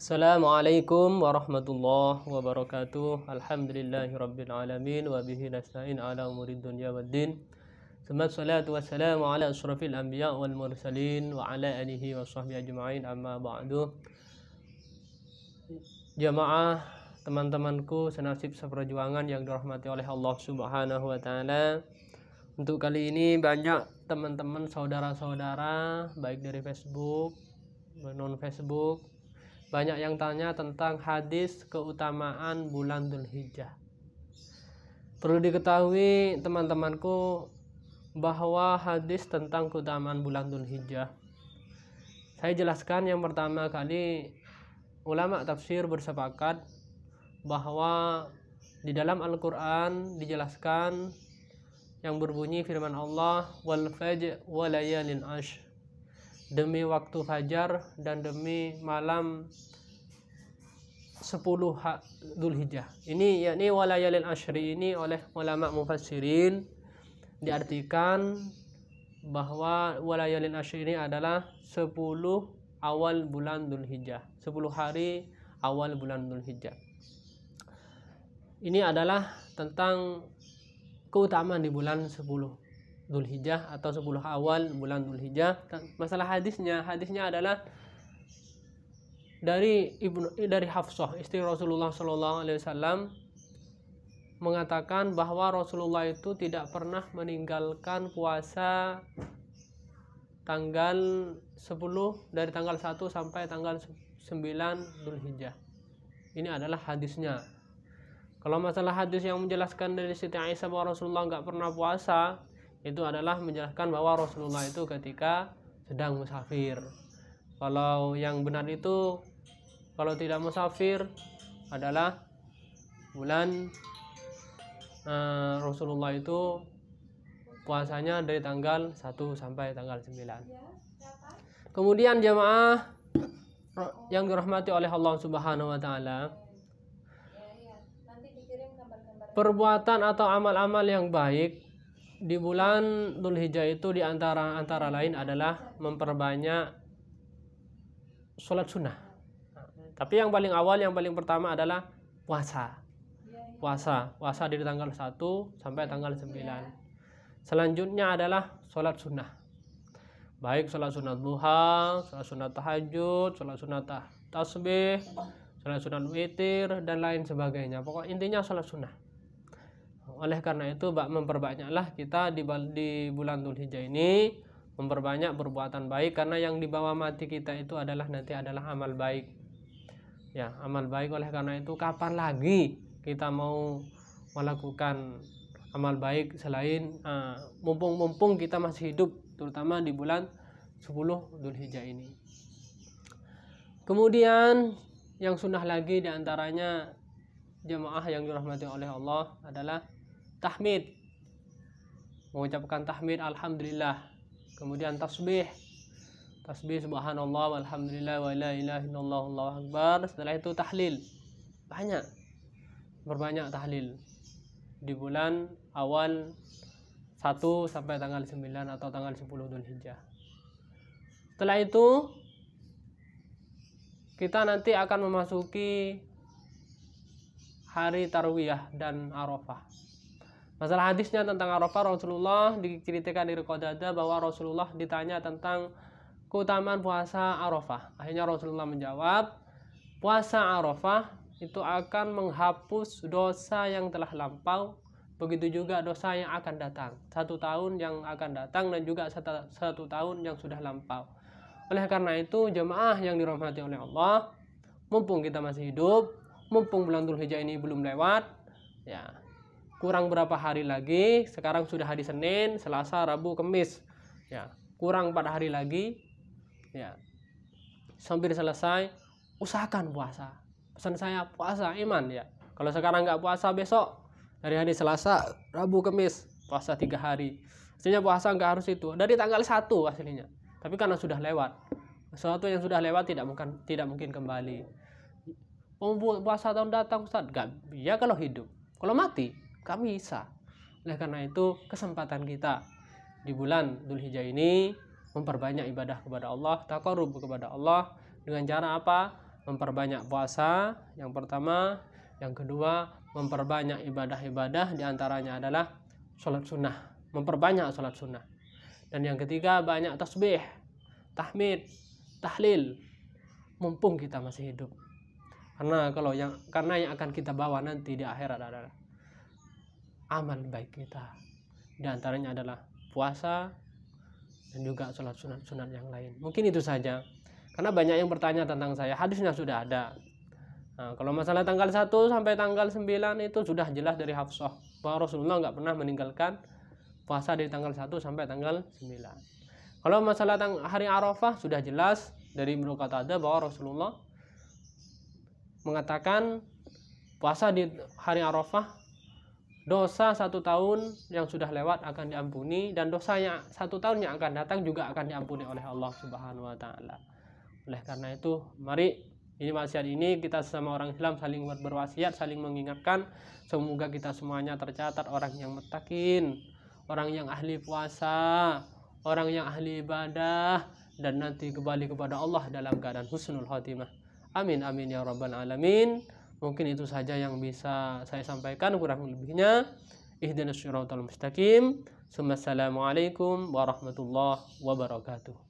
Assalamualaikum warahmatullahi wabarakatuh. Alhamdulillahi rabbil alamin wa nasta'in ala umurid umuri dunya din Tsumma salatu wassalamu ala asyrafil anbiya wal mursalin wa ala alihi wa sahbihi ajma'in amma ba'du. Jamaah teman-temanku senasib seperjuangan yang dirahmati oleh Allah Subhanahu wa taala. Untuk kali ini banyak teman-teman saudara-saudara baik dari Facebook, non Facebook banyak yang tanya tentang hadis keutamaan bulan Dzulhijjah. Perlu diketahui teman-temanku bahwa hadis tentang keutamaan bulan Dzulhijjah. Saya jelaskan yang pertama kali ulama tafsir bersepakat bahwa di dalam Al-Qur'an dijelaskan yang berbunyi firman Allah wal fajr walayalin ashr demi waktu fajar dan demi malam 10 Zulhijjah. Ini yakni walayalin asyri ini oleh ulama mufassirin diartikan bahwa walayalin asyri ini adalah 10 awal bulan Zulhijjah, 10 hari awal bulan Zulhijjah. Ini adalah tentang keutamaan di bulan 10 Dzulhijjah atau 10 awal bulan Dzulhijjah. Nah, masalah hadisnya, hadisnya adalah dari Ibnu eh, dari Hafsah, istri Rasulullah Sallallahu alaihi wasallam mengatakan bahwa Rasulullah itu tidak pernah meninggalkan puasa tanggal 10 dari tanggal 1 sampai tanggal 9 Dzulhijjah. Ini adalah hadisnya. Kalau masalah hadis yang menjelaskan dari Siti Aisyah bahwa Rasulullah nggak pernah puasa, itu adalah menjelaskan bahwa Rasulullah itu ketika sedang musafir kalau yang benar itu kalau tidak musafir adalah bulan eh, Rasulullah itu puasanya dari tanggal 1 sampai tanggal 9 kemudian jemaah yang dirahmati oleh Allah Subhanahu wa taala perbuatan atau amal-amal yang baik di bulan Hijjah itu di antara antara lain adalah memperbanyak sholat sunnah. Tapi yang paling awal, yang paling pertama adalah puasa. Puasa, puasa dari tanggal 1 sampai tanggal 9. Selanjutnya adalah sholat sunnah. Baik sholat sunat duha, sholat sunat tahajud, sholat sunat tasbih, sholat sunat witir, dan lain sebagainya. Pokok intinya sholat sunnah. Oleh karena itu memperbanyaklah kita di, di bulan Hijjah ini memperbanyak perbuatan baik karena yang dibawa mati kita itu adalah nanti adalah amal baik. Ya, amal baik oleh karena itu kapan lagi kita mau melakukan amal baik selain eh, mumpung-mumpung uh, kita masih hidup terutama di bulan 10 Hijjah ini. Kemudian yang sunnah lagi diantaranya jemaah yang dirahmati oleh Allah adalah tahmid mengucapkan tahmid alhamdulillah kemudian tasbih tasbih subhanallah alhamdulillah, wa la ilaha illallah allahu akbar setelah itu tahlil banyak berbanyak tahlil di bulan awal 1 sampai tanggal 9 atau tanggal 10 Dhul setelah itu kita nanti akan memasuki hari tarwiyah dan arafah Masalah hadisnya tentang Arafah Rasulullah diceritakan dari Rekodada bahwa Rasulullah ditanya tentang keutamaan puasa Arafah. Akhirnya Rasulullah menjawab, puasa Arafah itu akan menghapus dosa yang telah lampau, begitu juga dosa yang akan datang. Satu tahun yang akan datang dan juga satu, tahun yang sudah lampau. Oleh karena itu, jemaah yang dirahmati oleh Allah, mumpung kita masih hidup, mumpung bulan Dzulhijjah ini belum lewat, ya kurang berapa hari lagi sekarang sudah hari Senin Selasa Rabu Kamis ya kurang empat hari lagi ya hampir selesai usahakan puasa pesan saya puasa iman ya kalau sekarang nggak puasa besok dari hari Selasa Rabu Kamis puasa tiga hari hasilnya puasa nggak harus itu dari tanggal satu hasilnya tapi karena sudah lewat sesuatu yang sudah lewat tidak mungkin tidak mungkin kembali Oh, puasa tahun datang Ustaz? Gak, ya kalau hidup. Kalau mati, kami bisa oleh karena itu kesempatan kita di bulan hijjah ini memperbanyak ibadah kepada Allah, takarub kepada Allah dengan cara apa? Memperbanyak puasa yang pertama, yang kedua memperbanyak ibadah-ibadah diantaranya adalah sholat sunnah, memperbanyak sholat sunnah. Dan yang ketiga banyak tasbih, tahmid, tahlil, mumpung kita masih hidup. Karena kalau yang karena yang akan kita bawa nanti di akhirat adalah amal baik kita di antaranya adalah puasa dan juga sholat sunat-sunat yang lain mungkin itu saja karena banyak yang bertanya tentang saya hadisnya sudah ada nah, kalau masalah tanggal 1 sampai tanggal 9 itu sudah jelas dari Hafsah bahwa Rasulullah nggak pernah meninggalkan puasa dari tanggal 1 sampai tanggal 9 kalau masalah hari Arafah sudah jelas dari Ibnu ada bahwa Rasulullah mengatakan puasa di hari Arafah dosa satu tahun yang sudah lewat akan diampuni dan dosanya satu tahun yang akan datang juga akan diampuni oleh Allah Subhanahu wa taala. Oleh karena itu, mari ini wasiat ini kita sama orang Islam saling berwasiat, saling mengingatkan semoga kita semuanya tercatat orang yang mutakin, orang yang ahli puasa, orang yang ahli ibadah dan nanti kembali kepada Allah dalam keadaan husnul khotimah. Amin amin ya rabbal alamin. Mungkin itu saja yang bisa saya sampaikan kurang lebihnya. Ihdinash syiratal mustaqim. Assalamualaikum warahmatullahi wabarakatuh.